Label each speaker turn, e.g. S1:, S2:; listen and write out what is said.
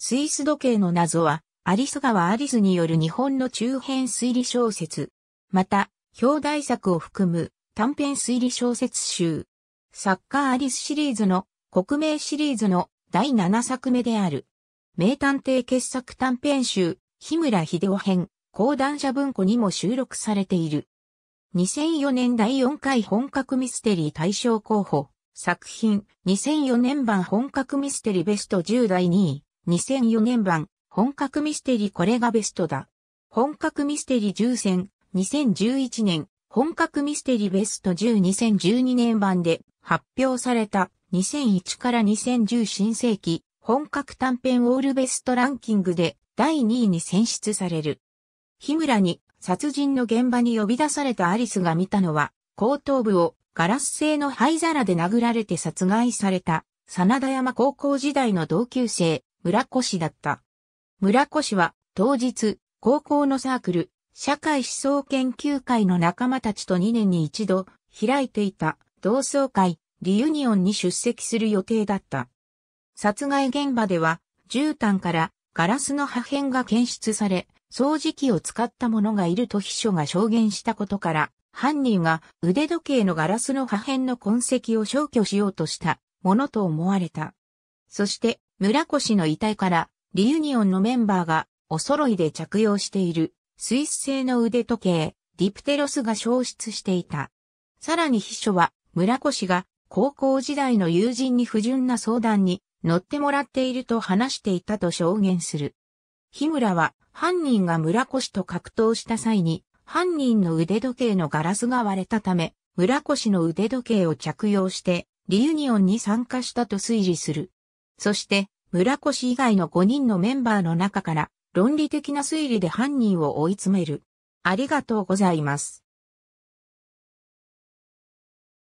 S1: スイス時計の謎は、アリス川アリスによる日本の中編推理小説。また、表題作を含む短編推理小説集。サッカーアリスシリーズの国名シリーズの第7作目である。名探偵傑作短編集、日村秀夫編、講談社文庫にも収録されている。2004年第4回本格ミステリー大賞候補。作品、2004年版本格ミステリーベスト10第2位。2004年版、本格ミステリーこれがベストだ。本格ミステリ10選、2011年、本格ミステリーベスト10 2012年版で発表された2001から2010新世紀本格短編オールベストランキングで第2位に選出される。日村に殺人の現場に呼び出されたアリスが見たのは後頭部をガラス製の灰皿で殴られて殺害された真田山高校時代の同級生村越だった。村越は当日、高校のサークル、社会思想研究会の仲間たちと2年に一度開いていた同窓会、リユニオンに出席する予定だった。殺害現場では、絨毯からガラスの破片が検出され、掃除機を使った者がいると秘書が証言したことから、犯人が腕時計のガラスの破片の痕跡を消去しようとしたものと思われた。そして、村越の遺体から、リユニオンのメンバーが、お揃いで着用している、スイス製の腕時計、ディプテロスが消失していた。さらに秘書は、村越が、高校時代の友人に不純な相談に乗ってもらっていると話していたと証言する。日村は犯人が村越と格闘した際に犯人の腕時計のガラスが割れたため村越の腕時計を着用してリユニオンに参加したと推理する。そして、村越以外の5人のメンバーの中から、論理的な推理で犯人を追い詰める。ありがとうございます。